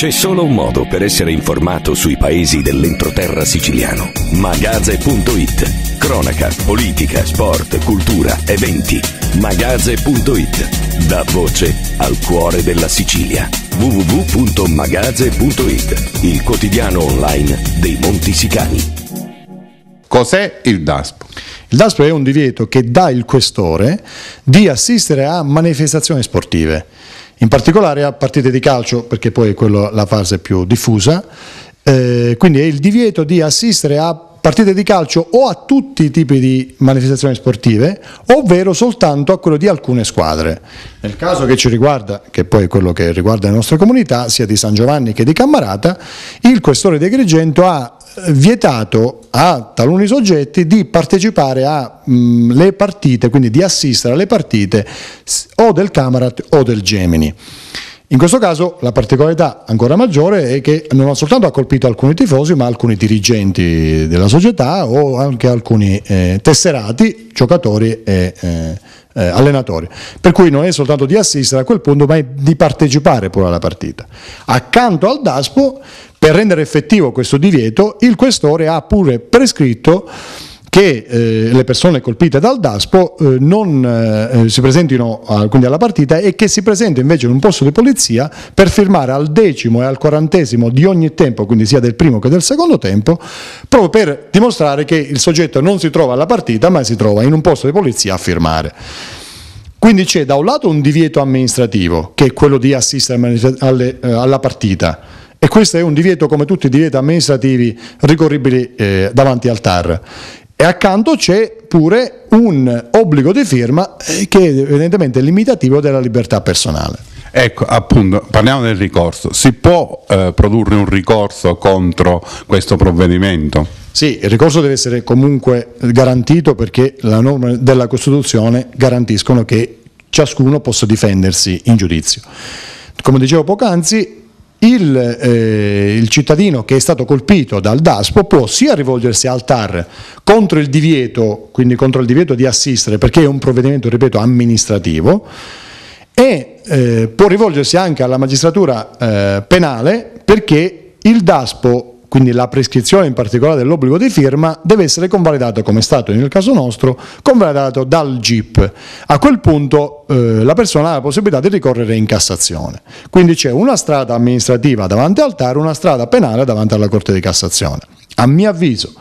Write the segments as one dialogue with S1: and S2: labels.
S1: C'è solo un modo per essere informato sui paesi dell'entroterra siciliano. Magaze.it. Cronaca, politica, sport, cultura, eventi. Magaze.it. Da voce al cuore della Sicilia. www.magaze.it. Il quotidiano online dei Monti Sicani. Cos'è il DASPO? Il DASPO è un divieto che dà il questore di assistere a manifestazioni sportive, in particolare a partite di calcio, perché poi è quello, la fase più diffusa, eh, quindi è il divieto di assistere a partite di calcio o a tutti i tipi di manifestazioni sportive, ovvero soltanto a quello di alcune squadre. Nel caso che ci riguarda, che poi è quello che riguarda le nostre comunità, sia di San Giovanni che di Cammarata, il questore di Agrigento ha vietato a taluni soggetti di partecipare alle mm, partite, quindi di assistere alle partite o del Camarat o del Gemini. In questo caso la particolarità ancora maggiore è che non soltanto ha colpito alcuni tifosi, ma alcuni dirigenti della società o anche alcuni eh, tesserati, giocatori e eh, eh, allenatori. Per cui non è soltanto di assistere a quel punto, ma è di partecipare pure alla partita. Accanto al DASPO per rendere effettivo questo divieto, il questore ha pure prescritto che eh, le persone colpite dal DASPO eh, non eh, eh, si presentino a, quindi alla partita e che si presenti invece in un posto di polizia per firmare al decimo e al quarantesimo di ogni tempo, quindi sia del primo che del secondo tempo, proprio per dimostrare che il soggetto non si trova alla partita ma si trova in un posto di polizia a firmare. Quindi c'è da un lato un divieto amministrativo, che è quello di assistere alle, eh, alla partita, e questo è un divieto come tutti i divieti amministrativi ricorribili eh, davanti al TAR. E accanto c'è pure un obbligo di firma eh, che è evidentemente limitativo della libertà personale. Ecco, appunto, parliamo del ricorso. Si può eh, produrre un ricorso contro questo provvedimento? Sì, il ricorso deve essere comunque garantito perché le norme della Costituzione garantiscono che ciascuno possa difendersi in giudizio. Come dicevo poc'anzi, il, eh, il, cittadino che è stato colpito dal DASPO può sia rivolgersi al TAR contro il divieto, quindi contro il divieto di assistere, perché è un provvedimento, ripeto, amministrativo, e eh, può rivolgersi anche alla magistratura eh, penale perché il DASPO quindi la prescrizione in particolare dell'obbligo di firma, deve essere convalidato, come è stato nel caso nostro, convalidato dal GIP. A quel punto eh, la persona ha la possibilità di ricorrere in Cassazione. Quindi c'è una strada amministrativa davanti al TAR, una strada penale davanti alla Corte di Cassazione. A mio avviso,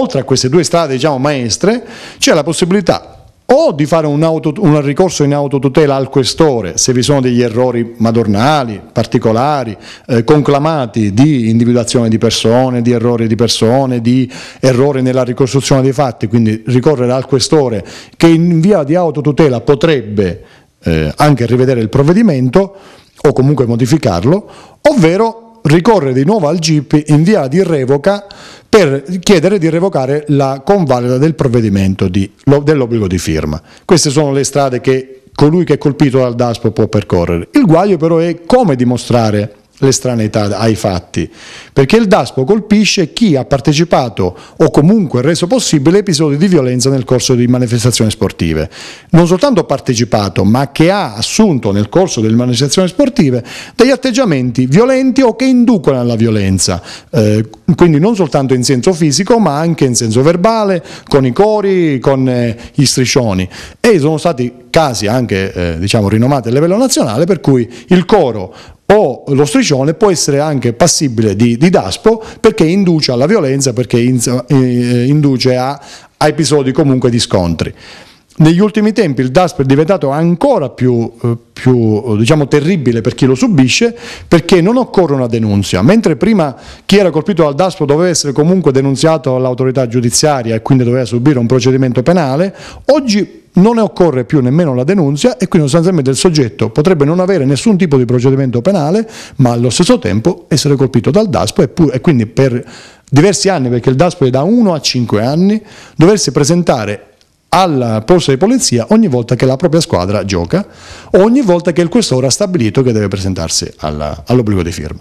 S1: oltre a queste due strade diciamo, maestre, c'è la possibilità o di fare un, auto, un, ricorso in autotutela al questore se vi sono degli errori madornali, particolari, eh, conclamati di individuazione di persone, di errori di persone, di errore nella ricostruzione dei fatti, quindi ricorrere al questore che in via di autotutela potrebbe eh, anche rivedere il provvedimento o comunque modificarlo, ovvero ricorre di nuovo al GIP in via di revoca per chiedere di revocare la convalida del provvedimento di, dell'obbligo di firma. Queste sono le strade che colui che è colpito dal DASPO può percorrere. Il guaio però è come dimostrare l'estraneità ai fatti, perché il DASPO colpisce chi ha partecipato o comunque reso possibile episodi di violenza nel corso di manifestazioni sportive. Non soltanto partecipato, ma che ha assunto nel corso delle manifestazioni sportive degli atteggiamenti violenti o che inducono alla violenza, eh, quindi non soltanto in senso fisico, ma anche in senso verbale, con i cori, con eh, gli striscioni. E sono stati casi anche eh, diciamo, rinomati a livello nazionale, per cui il coro o lo striscione può essere anche passibile di, di DASPO perché induce alla violenza, perché in, eh, induce a, a episodi comunque di scontri. Negli ultimi tempi il DASP è diventato ancora più, eh, più diciamo, terribile per chi lo subisce perché non occorre una denuncia, mentre prima chi era colpito dal DASP doveva essere comunque denunziato all'autorità giudiziaria e quindi doveva subire un procedimento penale, oggi non ne occorre più nemmeno la denuncia e quindi sostanzialmente il soggetto potrebbe non avere nessun tipo di procedimento penale, ma allo stesso tempo essere colpito dal DASPO e, pur, e quindi per diversi anni, perché il DASPO è da 1 a 5 anni, doversi presentare alla posta di polizia ogni volta che la propria squadra gioca o ogni volta che il questore ha stabilito che deve presentarsi alla, all'obbligo di firma.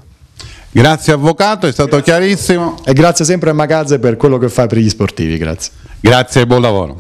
S1: Grazie avvocato, è stato grazie. chiarissimo. E grazie sempre a Magazze per quello che fa per gli sportivi, grazie. Grazie e buon lavoro.